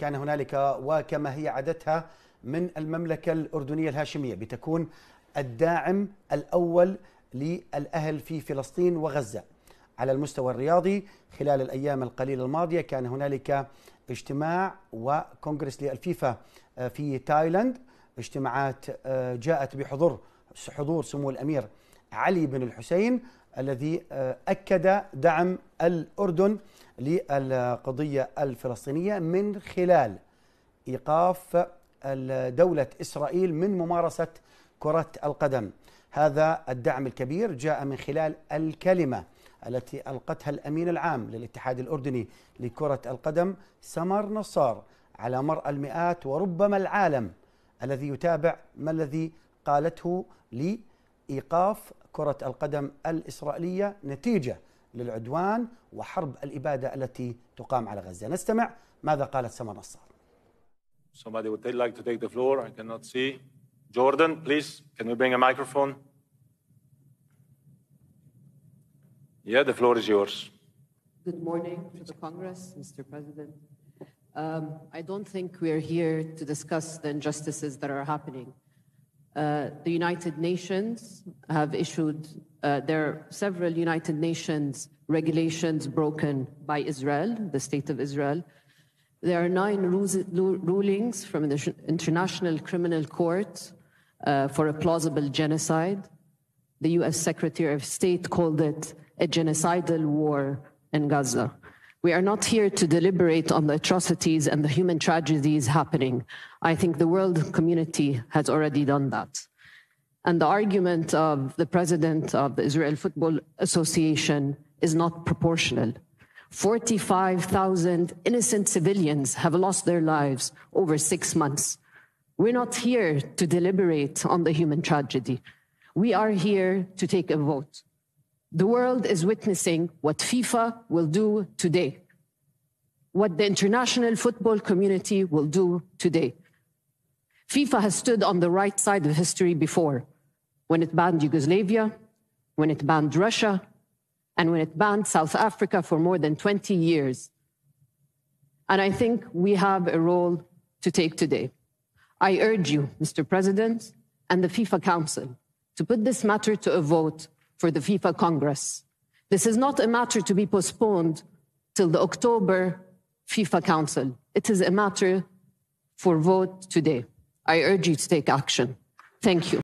كان هنالك وكما هي عادتها من المملكة الأردنية الهاشمية بتكون الداعم الأول للأهل في فلسطين وغزة على المستوى الرياضي خلال الأيام القليلة الماضية كان هنالك اجتماع وكونغرس للفيفا آه، في تايلاند اجتماعات آه، جاءت بحضور حضور سمو الأمير علي بن الحسين الذي آه، أكد دعم الأردن للقضية الفلسطينية من خلال إيقاف دولة إسرائيل من ممارسة كرة القدم هذا الدعم الكبير جاء من خلال الكلمة التي ألقتها الأمين العام للاتحاد الأردني لكرة القدم سمر نصار على مرأى المئات وربما العالم الذي يتابع ما الذي قالته لإيقاف كرة القدم الإسرائيلية نتيجة للعدوان وحرب الإبادة التي تقام على غزة نستمع ماذا قالت سمر نصار Somebody would like to take the floor. I cannot see. Jordan, please, can we bring a microphone? Yeah, the floor is yours. Good morning to the Congress, Mr. President. Um, I don't think we are here to discuss the injustices that are happening. Uh, the United Nations have issued uh, there are several United Nations regulations broken by Israel, the state of Israel. There are nine rulings from the International Criminal Court uh, for a plausible genocide. The U.S. Secretary of State called it a genocidal war in Gaza. We are not here to deliberate on the atrocities and the human tragedies happening. I think the world community has already done that. And the argument of the president of the Israel Football Association is not proportional. 45,000 innocent civilians have lost their lives over six months. We're not here to deliberate on the human tragedy. We are here to take a vote. The world is witnessing what FIFA will do today, what the international football community will do today. FIFA has stood on the right side of history before when it banned Yugoslavia, when it banned Russia, and when it banned South Africa for more than 20 years. And I think we have a role to take today. I urge you, Mr. President, and the FIFA Council to put this matter to a vote for the FIFA Congress. This is not a matter to be postponed till the October FIFA Council. It is a matter for vote today. I urge you to take action. Thank you.